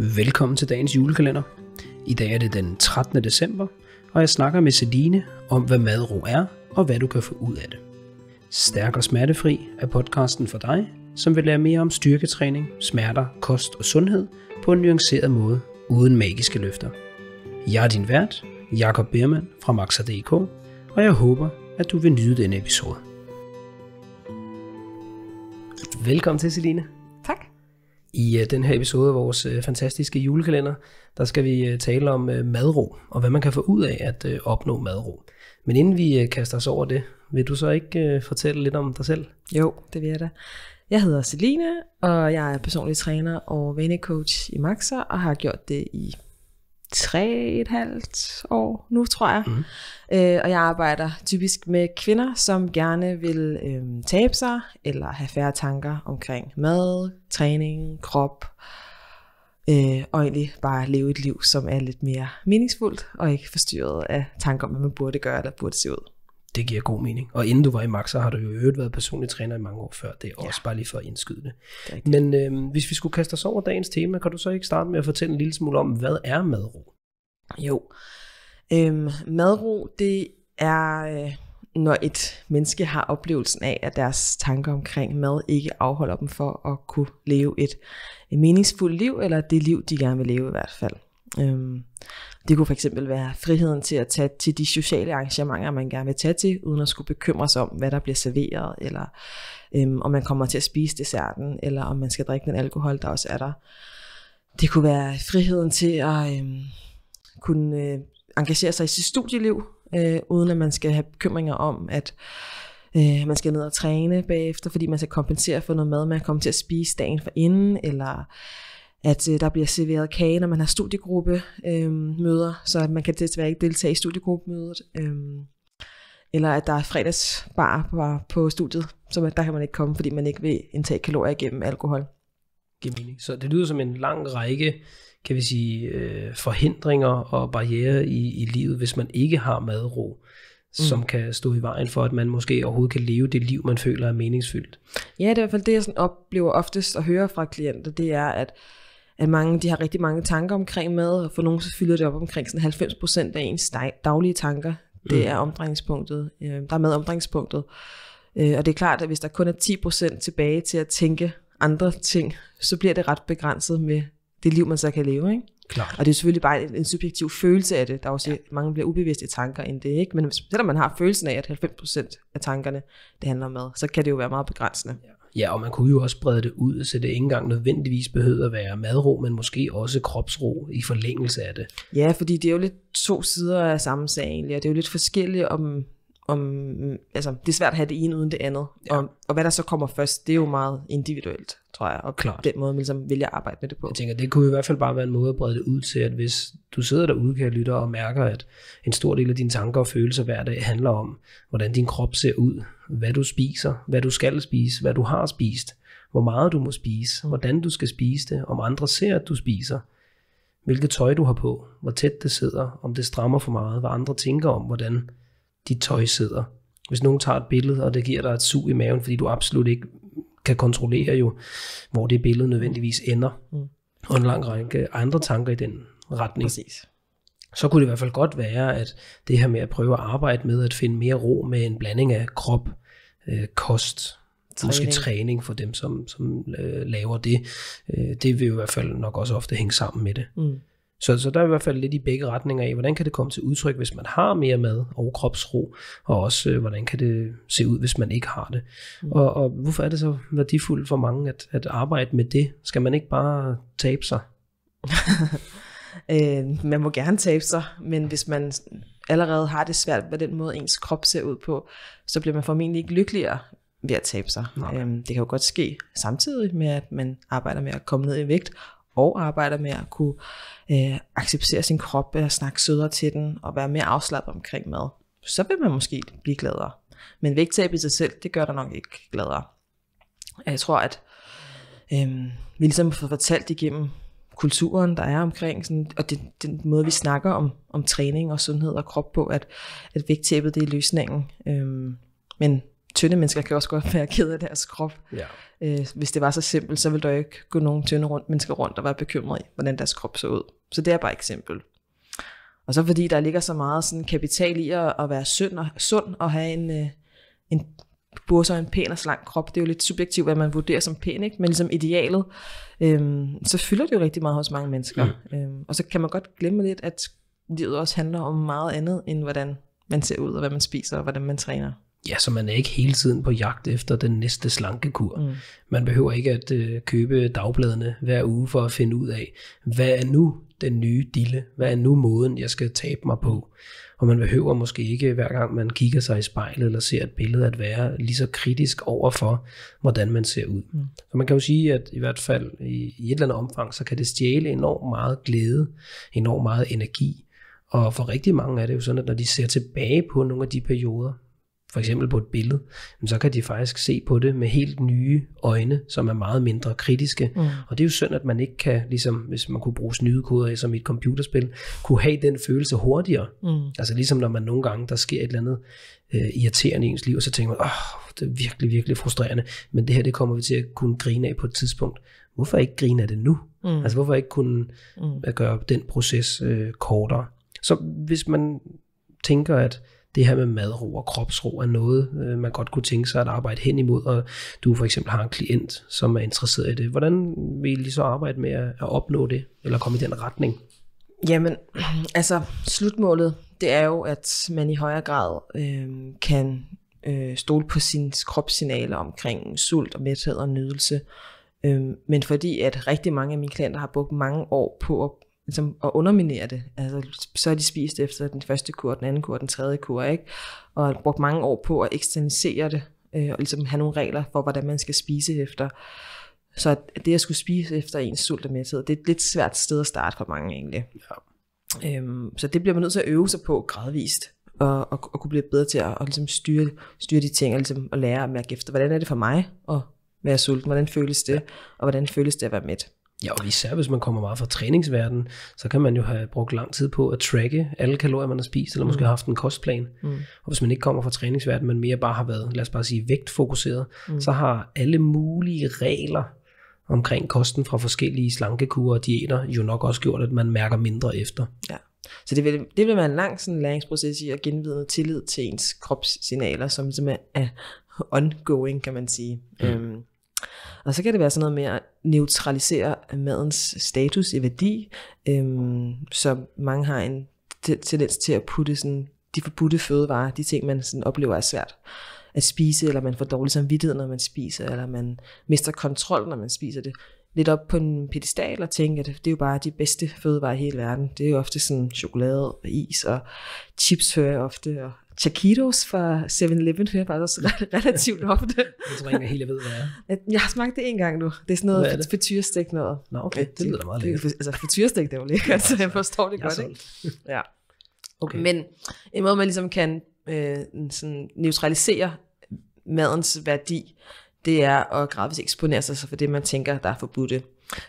Velkommen til dagens julekalender. I dag er det den 13. december, og jeg snakker med Celine om, hvad madro er, og hvad du kan få ud af det. Stærk og smertefri er podcasten for dig, som vil lære mere om styrketræning, smerter, kost og sundhed på en nuanceret måde, uden magiske løfter. Jeg er din vært, Jakob Bermann fra Maxer.dk, og jeg håber, at du vil nyde denne episode. Velkommen til, Celine. I øh, den her episode af vores øh, fantastiske julekalender, der skal vi øh, tale om madro, og hvad man kan få ud af at opnå madro. Men inden vi kaster os over det, vil du så ikke fortælle lidt om dig selv? Jo, det vil jeg da. Jeg hedder Celine, og jeg er personlig træner og vanecoach i Maxa, og har gjort det i tre et halvt år nu, tror jeg. Mm. Øh, og jeg arbejder typisk med kvinder, som gerne vil øh, tabe sig, eller have færre tanker omkring mad, træning, krop, øh, og egentlig bare leve et liv, som er lidt mere meningsfuldt, og ikke forstyrret af tanker om, hvad man burde gøre eller burde se ud det giver god mening. Og inden du var i Max, så har du jo øvrigt været personlig træner i mange år før. Det er ja. også bare lige for at indskyde det. det Men øh, hvis vi skulle kaste os over dagens tema, kan du så ikke starte med at fortælle en lille smule om, hvad er madro? Jo, øhm, madro det er, øh, når et menneske har oplevelsen af, at deres tanker omkring mad ikke afholder dem for at kunne leve et, et meningsfuldt liv, eller det liv, de gerne vil leve i hvert fald. Øhm, det kunne fx være friheden til at tage til de sociale arrangementer, man gerne vil tage til, uden at skulle bekymre sig om, hvad der bliver serveret, eller øhm, om man kommer til at spise desserten, eller om man skal drikke den alkohol, der også er der. Det kunne være friheden til at øhm, kunne øh, engagere sig i sit studieliv, øh, uden at man skal have bekymringer om, at øh, man skal ned og træne bagefter, fordi man skal kompensere for noget mad, man kommer til at spise dagen for inden, eller at øh, der bliver serveret kage, når man har studiegruppe øh, så man kan desværre ikke deltage i studiegruppemødet. Øh, eller at der er fredagsbar på, på studiet, så der kan man ikke komme, fordi man ikke vil indtage kalorier gennem alkohol. Så det lyder som en lang række kan vi sige, øh, forhindringer og barriere i, i livet, hvis man ikke har madro, mm. som kan stå i vejen for, at man måske overhovedet kan leve det liv, man føler er meningsfyldt. Ja, det er i hvert fald det, jeg sådan oplever oftest at høre fra klienter, det er, at at mange de har rigtig mange tanker omkring med, og for nogen så fylder det op omkring sådan 90% af ens daglige tanker. Det mm. er omdrejningspunktet. Øh, der er med omdrejningspunktet. Øh, og det er klart, at hvis der kun er 10% tilbage til at tænke andre ting, så bliver det ret begrænset med det liv, man så kan leve. Ikke? Klart. Og det er selvfølgelig bare en, en subjektiv følelse af det. Der er også ja. mange bliver ubevidste i tanker end det, ikke? Men selvom man har følelsen af, at 90% af tankerne, det handler om mad, så kan det jo være meget begrænsende. Ja. Ja, og man kunne jo også brede det ud, så det ikke engang nødvendigvis behøver at være madro, men måske også kropsro i forlængelse af det. Ja, fordi det er jo lidt to sider af samme sag egentlig, og det er jo lidt forskelligt, om om, altså, det er svært at have det ene uden det andet. Ja. Og, og hvad der så kommer først, det er jo meget individuelt, tror jeg. Og Klart. den måde, man ligesom vælger at arbejde med det på. Jeg tænker, det kunne i hvert fald bare være en måde at brede det ud til, at hvis du sidder derude, kan lytte og mærker, at en stor del af dine tanker og følelser hver dag handler om, hvordan din krop ser ud, hvad du spiser, hvad du skal spise, hvad du har spist, hvor meget du må spise, hvordan du skal spise det, om andre ser, at du spiser, hvilket tøj du har på, hvor tæt det sidder, om det strammer for meget, hvad andre tænker om, hvordan dit tøj sidder. Hvis nogen tager et billede, og det giver dig et sug i maven, fordi du absolut ikke kan kontrollere jo, hvor det billede nødvendigvis ender. Mm. Og en lang række andre tanker i den retning. Præcis. Så kunne det i hvert fald godt være, at det her med at prøve at arbejde med at finde mere ro med en blanding af krop, øh, kost, træning. måske træning for dem, som, som øh, laver det. Øh, det vil jo i hvert fald nok også ofte hænge sammen med det. Mm. Så, så der er i hvert fald lidt i begge retninger af, hvordan kan det komme til udtryk, hvis man har mere mad og kropsro, og også øh, hvordan kan det se ud, hvis man ikke har det. Mm. Og, og hvorfor er det så værdifuldt for mange at, at arbejde med det? Skal man ikke bare tabe sig? øh, man må gerne tabe sig, men hvis man allerede har det svært med den måde, ens krop ser ud på, så bliver man formentlig ikke lykkeligere ved at tabe sig. Okay. Øhm, det kan jo godt ske samtidig med, at man arbejder med at komme ned i vægt, og arbejder med at kunne øh, acceptere sin krop, at snakke sødere til den og være mere afslappet omkring mad, så vil man måske blive gladere. Men vægttab i sig selv, det gør dig nok ikke gladere. Jeg tror, at øh, vi ligesom fået fortalt igennem kulturen, der er omkring, sådan, og det, den måde, vi snakker om, om træning og sundhed og krop på, at, at vægttabet det er løsningen. Øh, men tynde mennesker kan også godt være ked af deres krop. Ja. Øh, hvis det var så simpelt, så ville der ikke gå nogen tynde rundt, mennesker rundt og være bekymret i, hvordan deres krop så ud. Så det er bare et eksempel. Og så fordi der ligger så meget sådan kapital i at, at være sund og, sund og have en, øh, en burser en pæn og slank krop. Det er jo lidt subjektivt, hvad man vurderer som pæn, ikke? men ligesom idealet, øhm, så fylder det jo rigtig meget hos mange mennesker. Mm. Øhm, og så kan man godt glemme lidt, at livet også handler om meget andet, end hvordan man ser ud, og hvad man spiser, og hvordan man træner ja, så man er ikke hele tiden på jagt efter den næste slankekur. Mm. Man behøver ikke at øh, købe dagbladene hver uge for at finde ud af, hvad er nu den nye dille? Hvad er nu måden, jeg skal tabe mig på? Og man behøver måske ikke, hver gang man kigger sig i spejlet eller ser et billede, at være lige så kritisk over for, hvordan man ser ud. Mm. Så man kan jo sige, at i hvert fald i, i et eller andet omfang, så kan det stjæle enormt meget glæde, enormt meget energi. Og for rigtig mange er det jo sådan, at når de ser tilbage på nogle af de perioder, for eksempel på et billede, så kan de faktisk se på det med helt nye øjne, som er meget mindre kritiske. Mm. Og det er jo synd, at man ikke kan, ligesom hvis man kunne bruge snydekoder som i et computerspil, kunne have den følelse hurtigere. Mm. Altså ligesom når man nogle gange, der sker et eller andet øh, irriterende i ens liv, og så tænker man, åh, oh, det er virkelig, virkelig frustrerende, men det her, det kommer vi til at kunne grine af på et tidspunkt. Hvorfor ikke grine af det nu? Mm. Altså hvorfor ikke kunne mm. gøre den proces øh, kortere? Så hvis man tænker, at det her med madro og kropsro er noget, øh, man godt kunne tænke sig at arbejde hen imod, og du for eksempel har en klient, som er interesseret i det. Hvordan vil I så arbejde med at opnå det, eller komme i den retning? Jamen, altså slutmålet, det er jo, at man i højere grad øh, kan øh, stole på sine kropssignaler omkring sult og mæthed og nydelse. Øh, men fordi at rigtig mange af mine klienter har brugt mange år på at ligesom at underminere det. Altså, så er de spist efter den første kur, den anden kur, den tredje kur, ikke? Og har brugt mange år på at eksternisere det, øh, og ligesom have nogle regler for, hvordan man skal spise efter. Så det at skulle spise efter ens sult og mæthed, det er et lidt svært sted at starte for mange egentlig. Ja. Øhm, så det bliver man nødt til at øve sig på gradvist, og, og, og kunne blive bedre til at og ligesom styre, styre de ting, og, ligesom at lære at mærke efter, hvordan er det for mig at være sulten, hvordan føles det, og hvordan føles det at være mæt. Ja, og især hvis man kommer meget fra træningsverdenen, så kan man jo have brugt lang tid på at tracke alle kalorier, man har spist, eller måske mm. haft en kostplan. Mm. Og hvis man ikke kommer fra træningsverdenen, men mere bare har været, lad os bare sige, vægtfokuseret, mm. så har alle mulige regler omkring kosten fra forskellige slankekurer og diæter jo nok også gjort, at man mærker mindre efter. Ja. Så det vil, det vil være en lang sådan, læringsproces i at genvide tillid til ens kropssignaler, som simpelthen er ongoing, kan man sige. Mm. Øhm, og så kan det være sådan noget med at neutralisere madens status i værdi, øhm, så mange har en tendens til at putte sådan de forbudte fødevarer, de ting, man sådan oplever er svært at spise, eller man får dårlig samvittighed, når man spiser, eller man mister kontrol, når man spiser det, lidt op på en pedestal og tænke, at det er jo bare de bedste fødevarer i hele verden. Det er jo ofte sådan chokolade og is og chips, hører jeg ofte, og Taquitos fra 7-Eleven hører jeg også relativt ofte. jeg tror ikke, jeg helt ved, hvad det er. Jeg har smagt det en gang nu. Det er sådan noget er frityrestik noget. Nå, okay. Det, det lyder da meget lækkert. Altså frityrestik, det er jo lækkert, så jeg forstår det jeg godt. Ikke? Ja. Okay. Men en måde, man ligesom kan øh, sådan neutralisere madens værdi, det er at gradvis eksponere sig for det, man tænker, der er forbudt.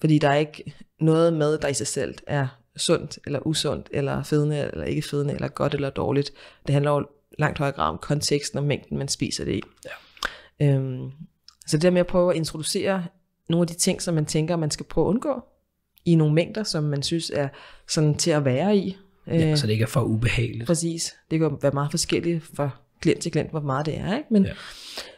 Fordi der er ikke noget mad, der i sig selv er sundt eller usundt, eller fedende eller ikke fedende, eller godt eller dårligt. Det handler langt højere grad om konteksten og mængden, man spiser det i. Ja. Øhm, så det der med at prøve at introducere nogle af de ting, som man tænker, man skal prøve at undgå, i nogle mængder, som man synes er sådan til at være i. Ja, øh, så det ikke er for ubehageligt. Præcis. Det kan være meget forskelligt fra klient til klient, hvor meget det er. Ikke? Men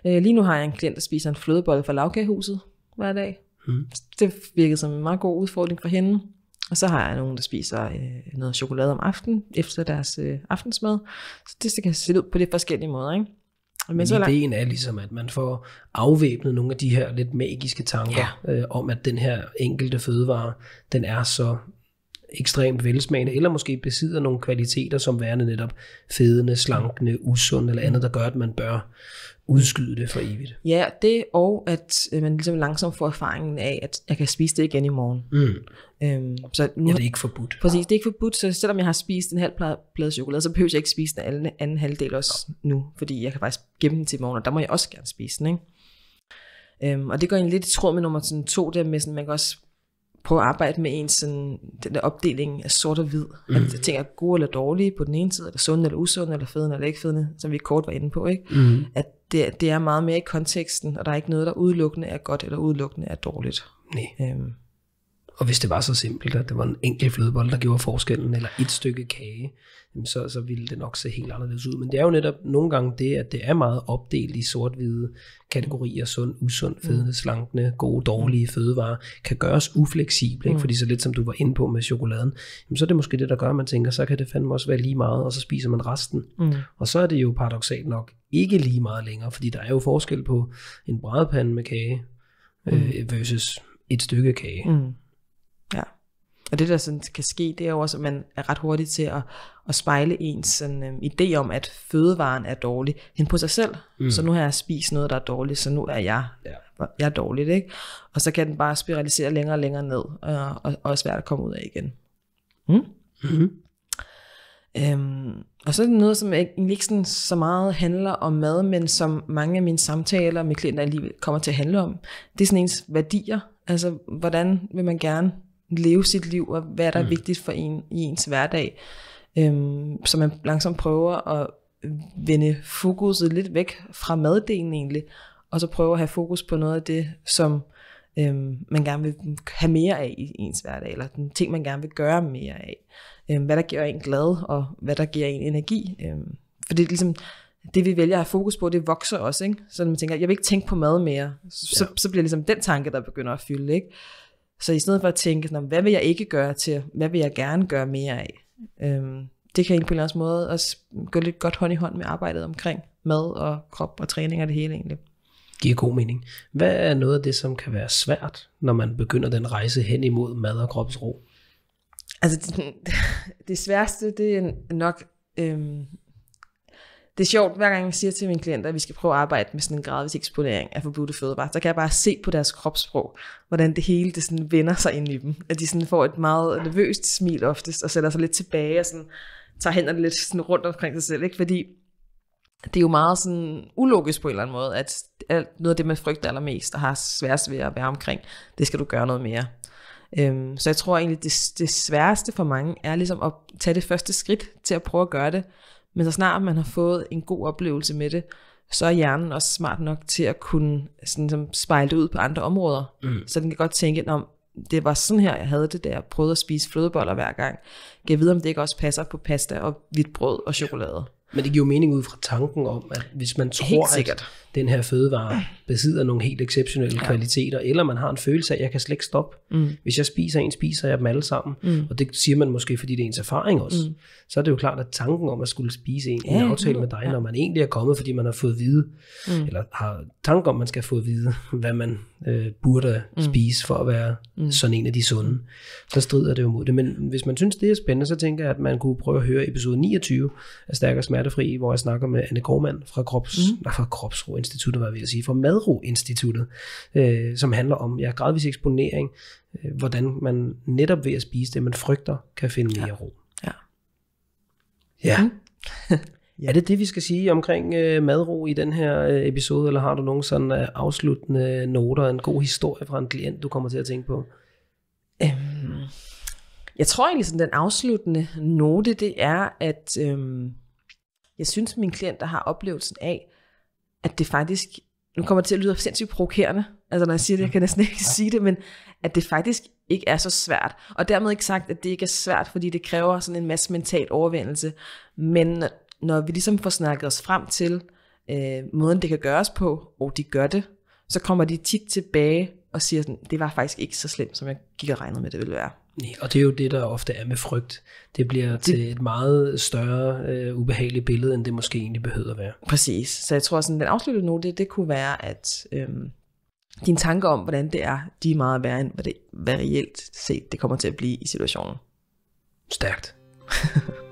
ja. øh, lige nu har jeg en klient, der spiser en flødebolle fra lavkagehuset hver dag. Hmm. Det virkede som en meget god udfordring for hende. Og så har jeg nogen, der spiser øh, noget chokolade om aftenen, efter deres øh, aftensmad. Så det, det kan se ud på de forskellige måder, ikke? Men, Men ideen langt... er ligesom, at man får afvæbnet nogle af de her lidt magiske tanker ja. øh, om, at den her enkelte fødevare, den er så ekstremt velsmagende, eller måske besidder nogle kvaliteter, som værende netop fedende, slankende, usund eller andet, der gør, at man bør udskyde det for evigt. Ja, det og at øh, man ligesom langsomt får erfaringen af, at jeg kan spise det igen i morgen. Mm. Øhm, så nu, ja, det er ikke forbudt. Præcis, det er ikke forbudt, så selvom jeg har spist en halv plade chokolade, så behøver jeg ikke spise den anden, anden halvdel også no. nu, fordi jeg kan faktisk gemme den til morgen, og der må jeg også gerne spise den, ikke? Øhm, og det går egentlig lidt i tråd med nummer sådan to, der med sådan, man kan også prøve at arbejde med en sådan, den der opdeling af sort og hvid. Mm. At ting er gode eller dårlige på den ene side, eller sunde eller usunde, eller fedende eller ikke fedende, som vi kort var inde på. Ikke? Mm. At det, det er meget mere i konteksten, og der er ikke noget, der udelukkende er godt eller udelukkende er dårligt. Nee. Øhm. Og hvis det var så simpelt, at det var en enkelt flødebolle, der gjorde forskellen, eller et stykke kage, så, så ville det nok se helt anderledes ud. Men det er jo netop nogle gange det, at det er meget opdelt i sort-hvide kategorier, sund, usund, mm. fedende, slankende, gode, dårlige mm. fødevarer, kan gøres ufleksible, ikke? Mm. fordi så lidt som du var inde på med chokoladen, jamen, så er det måske det, der gør, at man tænker, så kan det fandme også være lige meget, og så spiser man resten. Mm. Og så er det jo paradoxalt nok ikke lige meget længere, fordi der er jo forskel på en brædepande med kage, øh, versus et stykke kage. Mm. Og det, der sådan kan ske, det er jo også, at man er ret hurtig til at, at spejle ens sådan, øhm, idé om, at fødevaren er dårlig hen på sig selv. Mm. Så nu har jeg spist noget, der er dårligt, så nu er jeg, yeah. jeg er dårligt. Ikke? Og så kan den bare spiralisere længere og længere ned, øh, og, og er svært at komme ud af igen. Mm? Mm-hmm. Øhm, og så er det noget, som egentlig ikke sådan, så meget handler om mad, men som mange af mine samtaler med klienter alligevel kommer til at handle om. Det er sådan ens værdier. Altså, hvordan vil man gerne leve sit liv, og hvad der er mm. vigtigt for en i ens hverdag. Øhm, så man langsomt prøver at vende fokuset lidt væk fra maddelen egentlig, og så prøve at have fokus på noget af det, som øhm, man gerne vil have mere af i ens hverdag, eller den ting, man gerne vil gøre mere af. Øhm, hvad der giver en glad, og hvad der giver en energi. Øhm, for det er ligesom, det vi vælger at have fokus på, det vokser også, ikke? Så når man tænker, jeg vil ikke tænke på mad mere, så, ja. så, så bliver ligesom den tanke, der begynder at fylde, ikke? Så i stedet for at tænke, sådan, hvad vil jeg ikke gøre til, hvad vil jeg gerne gøre mere af? Øhm, det kan en på en eller anden måde også gå lidt godt hånd i hånd med arbejdet omkring mad og krop og træning og det hele egentlig. Giver god mening. Hvad er noget af det, som kan være svært, når man begynder den rejse hen imod mad og kropsro? Altså det, det sværeste, det er nok øhm, det er sjovt, hver gang jeg siger til mine klienter, at vi skal prøve at arbejde med sådan en gradvis eksponering af forbudte fødevarer, så kan jeg bare se på deres kropssprog, hvordan det hele det sådan vender sig ind i dem. At de sådan får et meget nervøst smil oftest, og sætter sig lidt tilbage og sådan, tager hænderne lidt sådan rundt omkring sig selv. Ikke? Fordi det er jo meget sådan ulogisk på en eller anden måde, at alt, noget af det, man frygter allermest og har sværest ved at være omkring, det skal du gøre noget mere. Øhm, så jeg tror egentlig, det, det sværeste for mange er ligesom at tage det første skridt til at prøve at gøre det. Men så snart man har fået en god oplevelse med det, så er hjernen også smart nok til at kunne sådan, som spejle det ud på andre områder. Mm. Så den kan godt tænke, om det var sådan her, jeg havde det, da jeg prøvede at spise flødeboller hver gang. Kan jeg vide, om det ikke også passer på pasta og hvidt brød og chokolade? Men det giver jo mening ud fra tanken om, at hvis man tror, at den her fødevare besidder nogle helt exceptionelle ja. kvaliteter, eller man har en følelse af, at jeg kan slet ikke stoppe. Mm. Hvis jeg spiser en, spiser jeg dem alle sammen. Mm. Og det siger man måske, fordi det er ens erfaring også. Mm. Så er det jo klart, at tanken om at skulle spise en, ja, en aftale med dig, ja. når man egentlig er kommet, fordi man har fået at vide, mm. eller har tanke om, at man skal få at vide, hvad man øh, burde mm. spise for at være mm. sådan en af de sunde, så strider det jo mod det. Men hvis man synes, det er spændende, så tænker jeg, at man kunne prøve at høre episode 29 af Stærk og Smertefri, hvor jeg snakker med Anne Gormand fra, Krops, mm. fra Kropsro Instituttet, var jeg ved at sige, fra Mad Adro-instituttet, øh, som handler om ja, gradvis eksponering, øh, hvordan man netop ved at spise det, man frygter, kan finde mere ja. ro. Ja. Ja. Mhm. Ja. Er det det, vi skal sige omkring øh, madro i den her øh, episode, eller har du nogle sådan øh, afsluttende noter, en god historie fra en klient, du kommer til at tænke på? Øhm, jeg tror egentlig, sådan den afsluttende note, det er, at øhm, jeg synes, mine klienter har oplevelsen af, at det faktisk nu kommer det til at lyde sindssygt provokerende, altså når jeg siger det, jeg kan næsten ikke sige det, men at det faktisk ikke er så svært. Og dermed ikke sagt, at det ikke er svært, fordi det kræver sådan en masse mental overvindelse. Men når vi ligesom får snakket os frem til øh, måden, det kan gøres på, og de gør det, så kommer de tit tilbage og siger, sådan, det var faktisk ikke så slemt, som jeg gik og regnede med, det ville være. Nej, og det er jo det, der ofte er med frygt. Det bliver det, til et meget større øh, ubehageligt billede, end det måske egentlig behøver at være. Præcis. Så jeg tror, sådan, den afsluttende note, det, det kunne være, at øhm, dine tanker om, hvordan det er, de er meget værre, end hvad, det, hvad reelt set det kommer til at blive i situationen. Stærkt.